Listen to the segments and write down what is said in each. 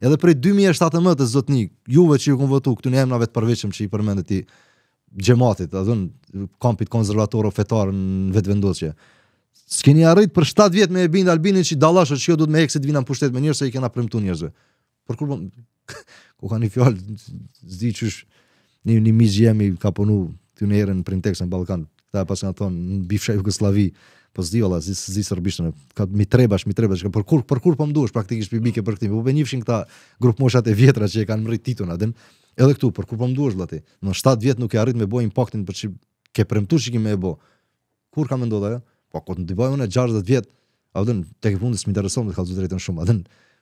edhe prej 2017 të zotni, juve që ju kënë votu, këtë një emnave të përveqëm që i përmendet ti gjematit, edhe në kampit konservator o fetar në vetvendosje. S'keni arrit për 7 vjetë me e bindë albinin që i dalashë që jo të me eksit vina në pushtet me njërë se i kena primtu njerëzve. Por kur ku ka një fjallë, zdi në një, një mizë jemi ka punu të në erën në printekës Ballkan, ta pas kanë në bifsha Jugosllavi, po s'di valla, s'di s'di serbishtën, ka mi trebash, mi trebash, por kur por kur po mduhesh praktikisht bibike për këtë, po be njëfshin këta grup moshat e vjetra që e kanë mrit titun atë. Edhe këtu, por kur po mduhesh vllati, në 7 vjet nuk e arrit me bëj impaktin për çi ke premtuar çikim me e bë. Kur ka mendoll ajo? Po kur të bëj unë 60 vjet, atë do të tek fundi s'më intereson të kallzoj drejtën shumë, atë.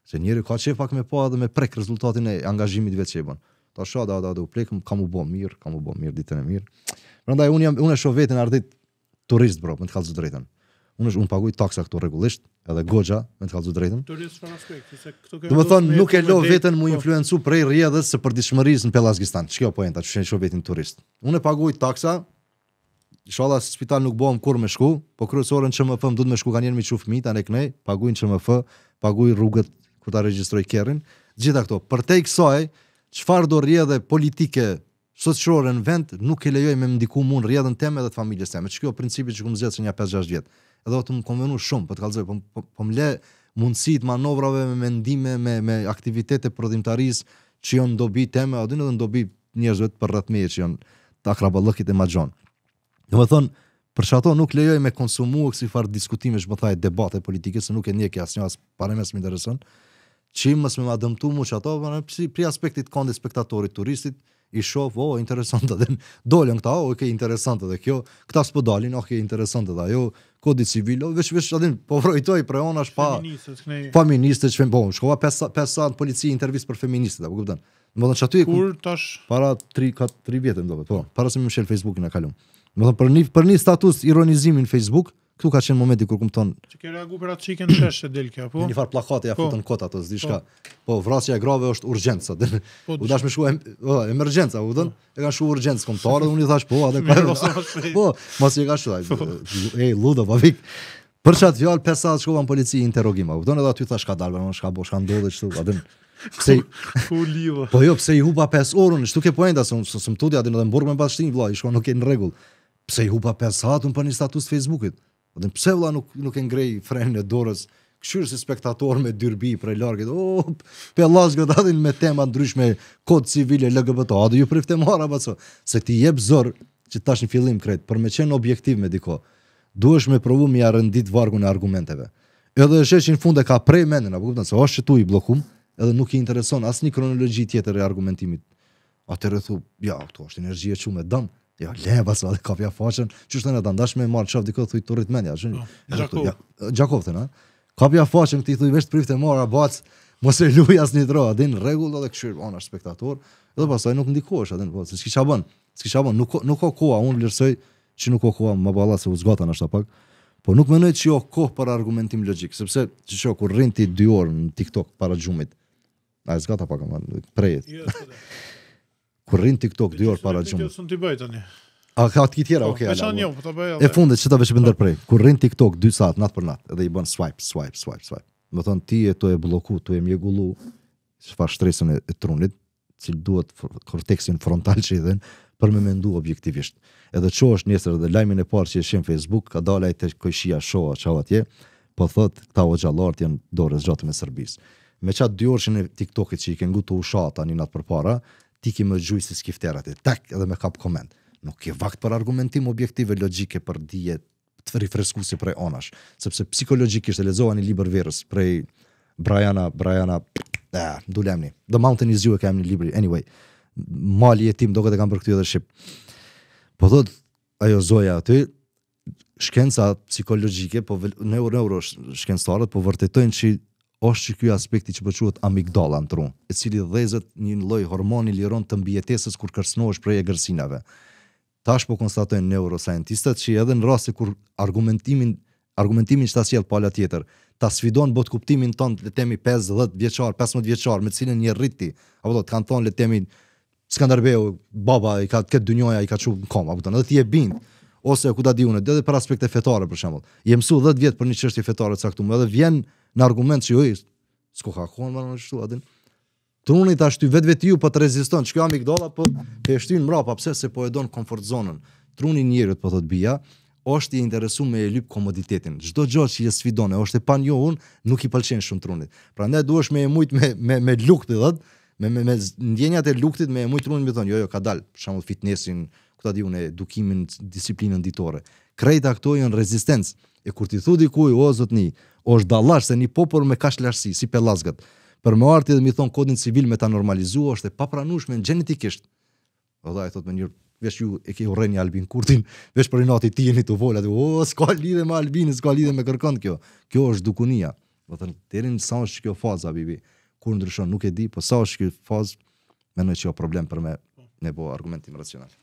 Se njëri ka çe pak me pa dhe me prek rezultatin e angazhimit vetë që e bën. Bon ta shoh da da do plek kam u bë mirë kam u bë mirë ditën e mirë prandaj un jam unë e shoh veten ardhit turist bro me të kallzu drejtën Unë është un paguaj taksa këtu rregullisht edhe goxha me të kallzu drejtën turist shon aspekti se këtu kërkon do të thon nuk e lë veten mu po. influencu prej rrjedhës së përditshmërisë në Pellazgistan Ç'kjo po enta çun shoh veten turist Unë e paguaj taksa Inshallah spital nuk bëhem kur më shku, po kryesorën ÇMF më duhet më shku kanë një çuf mi tani këne, paguajn ÇMF, paguaj rrugët kur ta regjistroj kerrin. Gjithë ato, për te kësaj, qëfar do rjedhe politike sociale në vend, nuk e lejoj me mdiku mund rjedhën teme dhe të familjes teme. Që kjo principi që këmë zjetë që një 5-6 vjet. Edhe o të më konvenu shumë, për po të kalëzoj, po, po, po, më le mundësit, manovrave, me mendime, me, me aktivitete prodhimtarisë, që janë dobi teme, o dinë edhe në dobi njerëzve të për rrëtmeje që janë të akrabalëkit e ma gjonë. Në më për që ato nuk lejoj me konsumuar e kësi farë diskutime që më thaj debate politike, se nuk e nje kja as parë asë më që mës me ma dëmtu mu ato, për pri aspektit kondi spektatorit turistit, i shof, o, oh, interesantë dhe, dolen këta, o, oh, ke okay, interesantë dhe kjo, këta s'po dalin, o, oh, ke okay, interesantë dhe, ajo, kodi civil, o, veç vesh, adin, po vrojtoi për ona është pa, kënej... pa ministët, që fembohon, po, shkova pesa, pesë në polici intervjist për feministët, apo këpëtan, më dhe që tash... para 3-4 vjetën, do, po, para se më shelë Facebookin e kalum, më dhe për një, për një status ironizimin Facebook, Ktu ka qenë momenti kur kupton. Çi ke reaguar për atë çiken tash e del kjo po. Një farë pllakati ja po. futën kot atë zgjishka. Po. po vrasja e grave është urgjencë. Po, u dash më shkuam, po emergjenca u dhon. E kanë shkuar urgjencë kumtarë dhe unë i thash po atë. Po mos i ka shuaj. Ej ludo po vik. Për çat fjalë pesë sa shkuan polici interrogim. U dhon edhe aty thash ka dalë, unë shka bosh, ka ndodhur çtu. Atë Pse fuliva. Po jo, pse i hupa 5 orën, çto ke poenta se unë sëmtudi atë në Hamburg me bashkëtinë vllai, shkon nuk e në rregull. Pse i hupa 5 orën për një status të Facebookut? Po dhe pse vëlla nuk nuk e ngrej frenën e dorës? Këshyr si spektator me dyrbi prej largit. O, pe Allah zgjatin me tema ndryshme, kod civil e LGBT. A do ju prifte mora apo so? Se ti jep zor që tash në fillim kret, për me qenë objektiv me diko, duesh me provu me ja rëndit vargun e argumenteve. Edhe e shesh që në funde ka prej menin, apo këpëtan, se o shë tu i blokum, edhe nuk i intereson asë një kronologi tjetër e argumentimit. A të rëthu, ja, këto është energjia që me dëmë, Jo, le, pas vallë kopi afoshën. Ju s'tan ata ndash me marr çoft diku thuj turrit mendja, ashtu. Po, Gjakov. Gjakov thënë, a? Kopi afoshën ti thuj vetë prifte mora bac, mos e luaj as një a din rregull edhe kshir on as spektator. Edhe pasoj nuk ndikohesh atë, po, s'ki çfarë bën. S'ki çfarë bën, nuk nuk ka kohë, un vlersoj që nuk ka kohë, më balla se u zgatan ashta pak. Po nuk mënoj të shoh jo kohë për argumentim logjik, sepse ti shoh kur rrin ti 2 orë në TikTok para xhumit. Ai zgata pak më, prej. Jo, jo, kur rrin TikTok 2 orë para xhumës. Ti bëj tani. A ka të tjera? Po, okej. Po shon jo, po ta bëj. E fundit çfarë vesh më ndërprej. Kur rrin TikTok 2 saat nat për nat dhe i bën swipe, swipe, swipe, swipe. Do thon ti e to e bllloku, tu e mjegullu çfarë stresin e trunit, cil duhet korteksin frontal që i dhën për me mendu objektivisht. Edhe ço është nesër dhe lajmin e parë që e shem Facebook, ka dalaj ai të koqësia shoha çau atje. Po thot këta hoxhallar ti dorës gjatë me Serbisë. Me çat dy orshin e TikTokit që i kenë gutu u shata ninat përpara, ti ki më gjuj se skifterat e tak edhe me kap koment. Nuk ke vakt për argumentim objektive logike për dije të rifresku si prej onash, sepse psikologikisht e lezoha një liber virus, prej Brajana, Brajana, e, du lemni, The Mountain is You e kam një libri, anyway, mali e tim do këtë e kam për këtë edhe Shqip. Po thot, ajo zoja aty, shkenca psikologike, po neuro, neuro shkencëtarët, po vërtetojnë që është që ky aspekti që përquhet po amigdala në tru, e cili dhezët një lloj hormoni liron të mbijetesës kur është prej egërsinave. Tash po konstatojnë neuroscientistët që edhe në raste kur argumentimin argumentimin që ta sjell pala tjetër, ta sfidon bot kuptimin ton letemi 5 50 vjeçar, 15 vjeçar me cilën një rriti, apo do të kan thonë le temi Skanderbeu, baba i ka këtë dynjoja i ka çu në koma, apo do të thie bind ose ku ta diunë, për aspekte fetare për shembull. Je mësu 10 vjet për një çështje fetare caktuar, edhe vjen në argument që jo i s'ko ka kohën më në qështu, adin, të unë i ashtu vetë vetë ju për po të reziston, që kjo amik dola për po, të eshtu në mrapa, pëse se po e donë komfort zonën, të unë njerët për po të të bia, është i interesu me e lypë komoditetin. Gjdo gjohë që i sfidone, është e pan jo unë, nuk i pëlqen shumë trunit. Pra duhesh me e mujtë me, me, me me, me, me ndjenjat e luktit, me e mujtë trunit me thonë, jo, jo, ka për shembull fitnessin, këta di unë edukimin, disiplinën ditore krejt ato janë rezistencë. E kur ti thu kuj o zotni, o është dallash se një popull me kash lashsi si pellazgët. Për më arti dhe më thon kodin civil me ta normalizuo është e papranueshme gjenetikisht. O dha i thot me një vesh ju e ke urrën një Albin Kurtin, veç për inati ti jeni tu volat. O s'ka lidhje me Albin, s'ka lidhje me kërkon kjo. Kjo është dukunia. Do thon deri sa është kjo faza bibi. Kur ndryshon nuk e di, po sa është kjo fazë mendoj se ka jo problem për me ne bo argumentim racional.